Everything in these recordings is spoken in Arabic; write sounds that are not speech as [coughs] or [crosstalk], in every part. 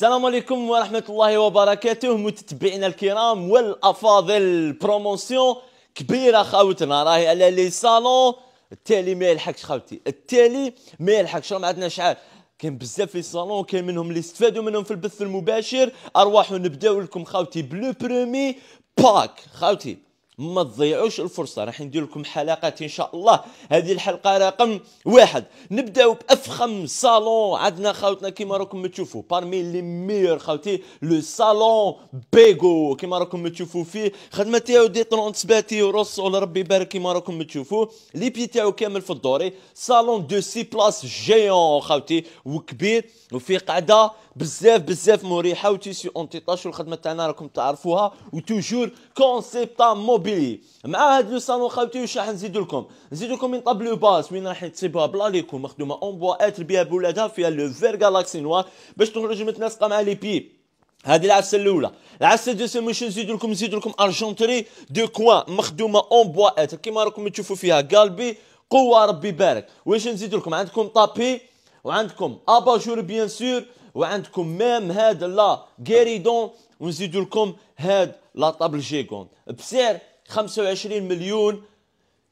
السلام عليكم ورحمة الله وبركاته متتبعينا الكرام والأفاضل بروموسيون كبيرة خاوتنا راهي على لي صالون التالي ما يلحقش خاوتي التالي ما يلحقش ما عندنا شحال كاين بزاف في الصالون كاين منهم اللي استفادوا منهم في البث المباشر ارواحوا نبداو لكم خاوتي بلو برومي باك خاوتي ما تضيعوش الفرصه راح ندير لكم حلقات ان شاء الله هذه الحلقه رقم واحد نبداو بافخم صالون عندنا خاوتنا كيما راكم تشوفوا بارمي لي ميور خاوتي لو صالون بيغو كيما راكم تشوفوا فيه خدمه تاعو دي 30 سباتي ورسول ربي يبارك كيما راكم تشوفوا لي بي تاعو كامل في الدوري صالون دو سي بلاس جيون خاوتي وكبير وفي قاعده بزاف بزاف مريحه وتيسيو اونتيطاش والخدمه تاعنا راكم تعرفوها وتوجور كونسيبتا موبيل بيلي مع هاد لو صالون خاوتي واش راح نزيد لكم نزيد لكم من طابلو باس وين راح تصيبها بلا ليكم مخدومه اون بوا اتر بها بولادها فيها لو فير غالاكسي نوار باش تخرج متناسقه مع لي بي هذه العفسه الاولى العفسه الدوسيم واش نزيد لكم نزيد لكم ارجونتري دو كوان مخدومه اون بوا اتر كيما راكم تشوفوا فيها قلبي قوه ربي يبارك واش نزيد لكم عندكم طابي وعندكم اباجور بيان سور وعندكم ميم هاد لا غيريدون ونزيد لكم هاد لا طابل جيكون بسعر 25 مليون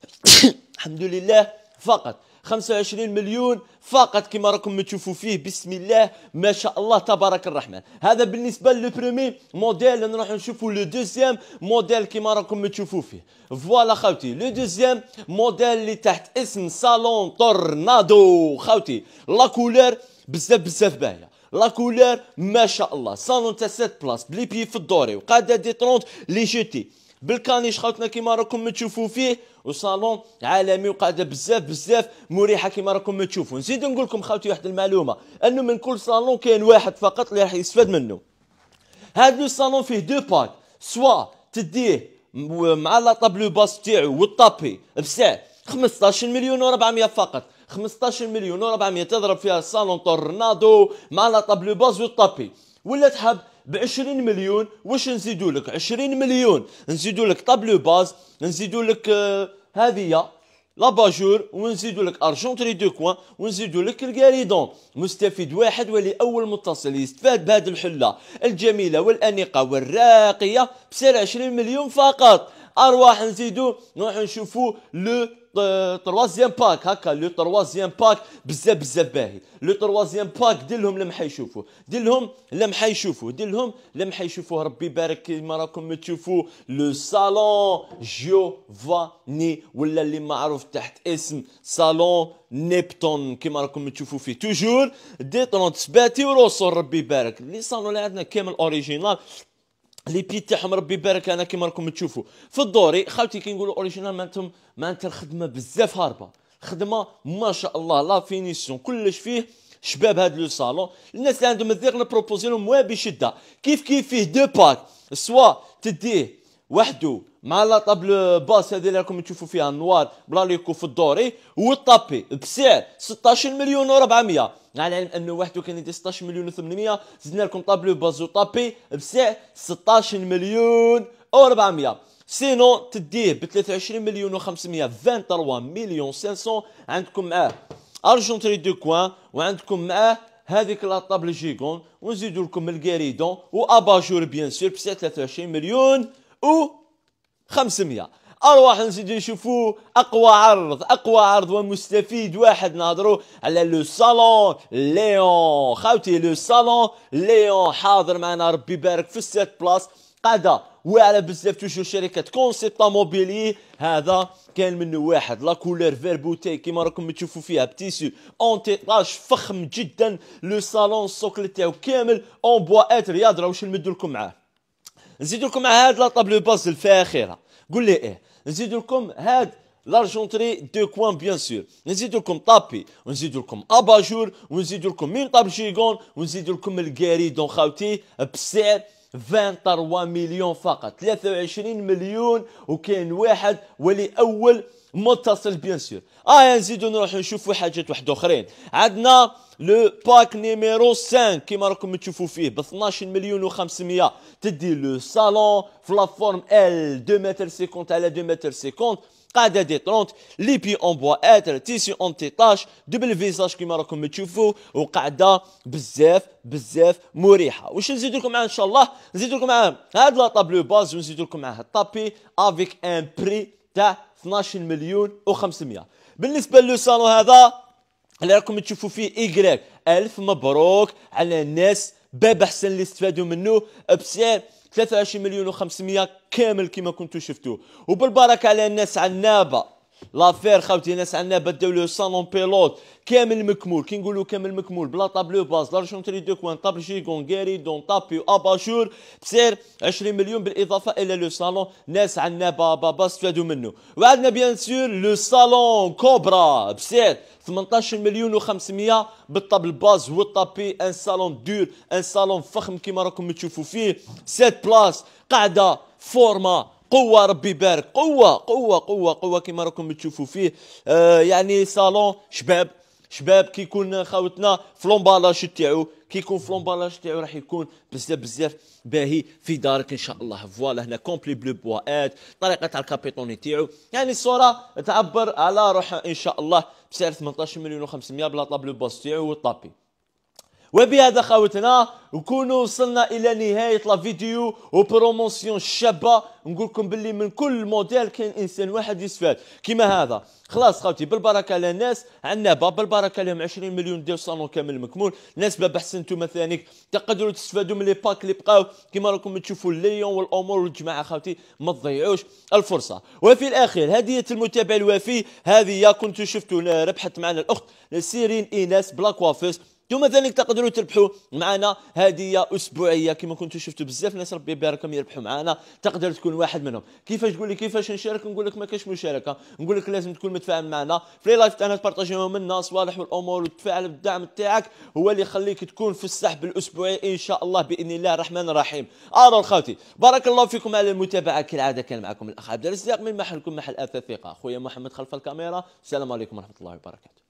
[coughs] الحمد لله فقط 25 مليون فقط كما راكم تشوفوا فيه بسم الله ما شاء الله تبارك الرحمن هذا بالنسبه لو موديل نروحوا نشوفوا لو دوزيام موديل كما راكم تشوفوا فيه فوالا خاوتي لو دوزيام موديل اللي تحت اسم صالون تورنادو خاوتي لا كولور بزاف بزاف باهيه لا كولور ما شاء الله صالون تاع 7 بلاص بلي بي في الدوري وقاده دي 30 لي جيتي بالكانيش خاوتنا كيما راكم تشوفوا فيه وصالون عالمي وقاعده بزاف بزاف مريحه كيما راكم تشوفوا نزيد نقول لكم خاوتي واحد المعلومه انه من كل صالون كاين واحد فقط اللي راح يستفاد منه هذا الصالون فيه دو باك سوا تديه مع لا طابلو باس تاعو والطابي بسع 15 مليون و400 فقط 15 مليون و400 تضرب فيها الصالون تورنادو مع لا طابلو باس والطابي ولا تحب ب 20 مليون واش نزيدوا لك 20 مليون نزيدوا لك طابلو باز نزيدوا لك آه هذه لاباجور ونزيدوا لك ارجونتري دو كوان ونزيدوا لك الكاريدون مستفيد واحد ولي اول متصل يستفاد بهذه الحله الجميله والانيقه والراقيه بسعر 20 مليون فقط ارواح نزيدوا نروح نشوفوا لو تروازيام باك هكا لو تروازيام باك بزاف بزاف باهي لو تروازيام باك دير لهم لمحه يشوفوه دير لهم لمحه يشوفوه دير لهم لمحه يشوفوه ربي يبارك كيما راكم تشوفوا لو صالون جيوفاني ولا اللي معروف تحت اسم صالون نيبتون كيما راكم تشوفوا فيه توجور دي 30 سباتي وروسو ربي يبارك لي صالون اللي عندنا كامل اوريجينال لي بي تاعهم ربي يبارك انا كيما راكم تشوفوا في الدوري خاوتي كي نقولوا اوريجينال معناتهم معناتها الخدمه بزاف هاربه خدمه ما شاء الله لا فينيسيون كلش فيه شباب هاد لو صالون الناس اللي عندهم الذيق نبروبوزي لهم بشده كيف كيف فيه دو باك سوا تديه وحده مع لا طابل باس هذه اللي راكم تشوفوا فيها النوار بلا ليكو في الدوري والطابي بسعر 16 مليون و400 على العلم انه وحده كان يدير 16 مليون و800 زدنا لكم طابلو باز وطابي بسعر 16 مليون و400 سينو تديه ب 23 مليون و500 23 مليون 500 عندكم معاه ارجنتري دو كوان وعندكم معاه هذيك لا طابل جيكون ونزيدوا لكم الكاريدون واباجور بيان سور بسعر 23 مليون و 500 ارواح نزيدو نشوفو اقوى عرض اقوى عرض ومستفيد واحد نهضرو على لو صالون ليون خاوتي لو صالون ليون حاضر معنا ربي يبارك في السيت بلاص قاعده واعره بزاف توجو شركه كونسيبت موبيلي هذا كان منه واحد لا كولور فير بوتي كيما راكم تشوفوا فيها بتيسو تيطاج فخم جدا لو صالون السوكل تاعو كامل اون بوا اتر يا واش نمدلكم معاه نزيد لكم مع هاد لا طابلو باس الفاخره قول لي ايه نزيد لكم هاد لارجونتري دو كوان بيان سور نزيد لكم طابي ونزيد لكم اباجور ونزيد لكم مين طاب جيغون ونزيد لكم الكاريدون خاوتي بسعر 23 مليون فقط 23 مليون وكاين واحد ولي اول متصل بيان سور اه نزيدو نروحو نشوفو حاجات واحد اخرين عندنا لو باك نيميرو 5 كيما راكم تشوفوا فيه ب 12 مليون و500 تدي لو صالون في لا فورم ال 2 متر 50 على 2 متر 50 قاعده دي 30 لي بي اون بوا اتر تيسي اون تيطاج دبل فيزاج كيما راكم تشوفوا وقاعده بزاف بزاف مريحه واش نزيد لكم معاه ان شاء الله نزيد لكم معاه هاد لا طابلو باز ونزيد لكم معاه الطابي افيك ان بري تاع 12 مليون و500 بالنسبه للصالون هذا اللي راكم تشوفوا فيه ايغريك الف مبروك على الناس باب احسن اللي استفادوا منه بسعر 23 مليون و500 كامل كما كنتوا شفتوه وبالبركه على الناس على النابه لافير خاوتي ناس عندنا بداو لو صالون بيلوت كامل مكمول كي نقولوا كامل مكمول بلا طابلو باز تري دو كوان طابل جيكون كاري دون طابي اباشور بسعر 20 مليون بالاضافه الى لو صالون ناس عندنا بابا با استفادوا منه وعندنا بيان سور لو صالون كوبرا بسعر 18 مليون و500 بالطابل باز والطابي ان صالون دور ان صالون فخم كيما راكم تشوفوا فيه 7 بلاص قاعده فورما قوه ربي يبارك قوه قوه قوه قوه كما راكم تشوفوا فيه آه يعني صالون شباب شباب كيكون خاوتنا في لومبالاج تاعو كيكون في لومبالاج تاعو راح يكون بزاف بزاف باهي في دارك ان شاء الله فوالا هنا كومبلي بلو بوات طريقه تاع الكابيتوني تاعو يعني الصوره تعبر على روحها ان شاء الله بسعر 18 مليون و500 بلا طابلو باس تاعو والطابي وبهذا خاوتنا نكونوا وصلنا الى نهايه لا فيديو وبروموسيون شابه نقول لكم باللي من كل موديل كاين انسان واحد يستفاد كيما هذا خلاص خاوتي بالبركه على الناس عندنا باب بالبركه لهم 20 مليون ديال صالون كامل مكمول ناس باب احسن نتوما ثاني تقدروا تستفادوا من لي باك اللي بقاو كيما راكم تشوفوا الليون والامور والجماعه خاوتي ما تضيعوش الفرصه وفي الاخير هديه المتابع الوفي هذه كنتوا شفتوا ربحت معنا الاخت سيرين ايناس بلاكوافيس انتم ذلك تقدروا تربحوا معنا هديه اسبوعيه كما كنتوا شفتوا بزاف ناس ربي يباركهم يربحوا معنا تقدر تكون واحد منهم كيفاش تقول لي كيفاش نشارك نقول لك ما كاش مشاركه نقول لك لازم تكون متفاعل معنا في لايف تاعنا تبارطاجيو منا صوالح والامور وتفاعل بالدعم تاعك هو اللي يخليك تكون في السحب الاسبوعي ان شاء الله باذن الله الرحمن الرحيم ارى الخوتي بارك الله فيكم على المتابعه كالعاده كان معكم الاخ عبد الرزاق من محلكم محل اثاث ثقه اخويا محمد خلف الكاميرا السلام عليكم ورحمه الله وبركاته